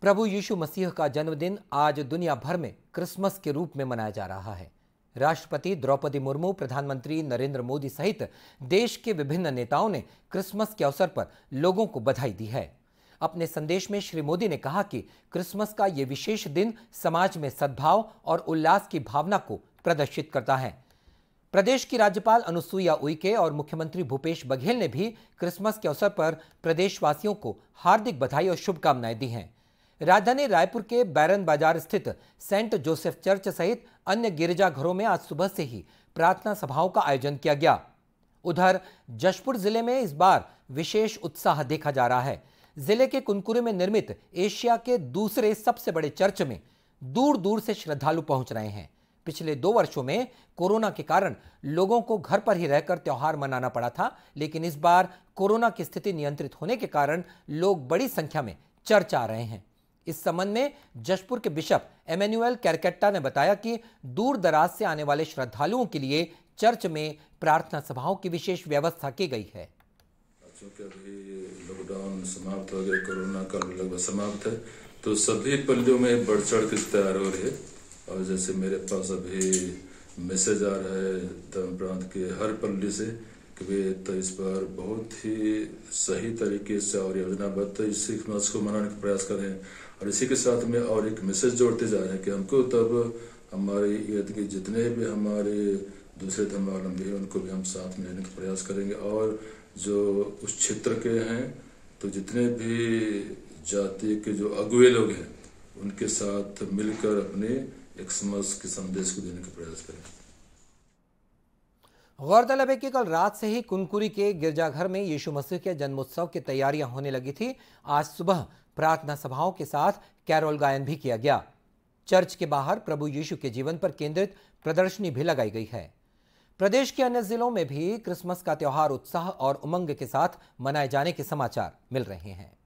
प्रभु यीशु मसीह का जन्मदिन आज दुनिया भर में क्रिसमस के रूप में मनाया जा रहा है राष्ट्रपति द्रौपदी मुर्मू प्रधानमंत्री नरेंद्र मोदी सहित देश के विभिन्न नेताओं ने क्रिसमस के अवसर पर लोगों को बधाई दी है अपने संदेश में श्री मोदी ने कहा कि क्रिसमस का ये विशेष दिन समाज में सद्भाव और उल्लास की भावना को प्रदर्शित करता है प्रदेश की राज्यपाल अनुसुईया उइके और मुख्यमंत्री भूपेश बघेल ने भी क्रिसमस के अवसर पर प्रदेशवासियों को हार्दिक बधाई और शुभकामनाएं दी हैं राजधानी रायपुर के बैरन बाजार स्थित सेंट जोसेफ चर्च सहित अन्य गिरजाघरों में आज सुबह से ही प्रार्थना सभाओं का आयोजन किया गया उधर जशपुर जिले में इस बार विशेष उत्साह देखा जा रहा है जिले के कुनकुरे में निर्मित एशिया के दूसरे सबसे बड़े चर्च में दूर दूर से श्रद्धालु पहुंच रहे हैं पिछले दो वर्षों में कोरोना के कारण लोगों को घर पर ही रहकर त्यौहार मनाना पड़ा था लेकिन इस बार कोरोना की स्थिति नियंत्रित होने के कारण लोग बड़ी संख्या में चर्च आ रहे हैं इस संबंध में जशपुर के बिशप एमेन्यूएल कैरकट्टा ने बताया कि दूर दराज से आने वाले श्रद्धालुओं के लिए चर्च में प्रार्थना सभाओं की विशेष व्यवस्था की गई है अभी लॉकडाउन समाप्त हो गया कोरोना का लगभग समाप्त है तो सभी पल्लियों में बढ़ चढ़ के तैयार हो रही है और जैसे मेरे पास अभी मैसेज आ रहा है धर्म प्रांत के हर पल्ली से कि वे तो इस बार बहुत ही सही तरीके से और योजनाबद्ध तो इसी मास को मनाने का प्रयास कर रहे हैं और इसी के साथ में और एक मैसेज जोड़ते जा रहे हैं कि हमको तब हमारे इर्द के जितने भी हमारे दूसरे धर्मावलंबी हैं उनको भी हम साथ में लेने का प्रयास करेंगे और जो उस क्षेत्र के हैं तो जितने भी जाति के जो अगुए लोग हैं उनके साथ मिलकर अपने एक समस्त के संदेश को देने का प्रयास करें गौरतलब है कि कल रात से ही कुनकुरी के गिरजाघर में यीशु मसीह के जन्मोत्सव की तैयारियां होने लगी थी आज सुबह प्रार्थना सभाओं के साथ कैरोल गायन भी किया गया चर्च के बाहर प्रभु यीशु के जीवन पर केंद्रित प्रदर्शनी भी लगाई गई है प्रदेश के अन्य जिलों में भी क्रिसमस का त्यौहार उत्साह और उमंग के साथ मनाए जाने के समाचार मिल रहे हैं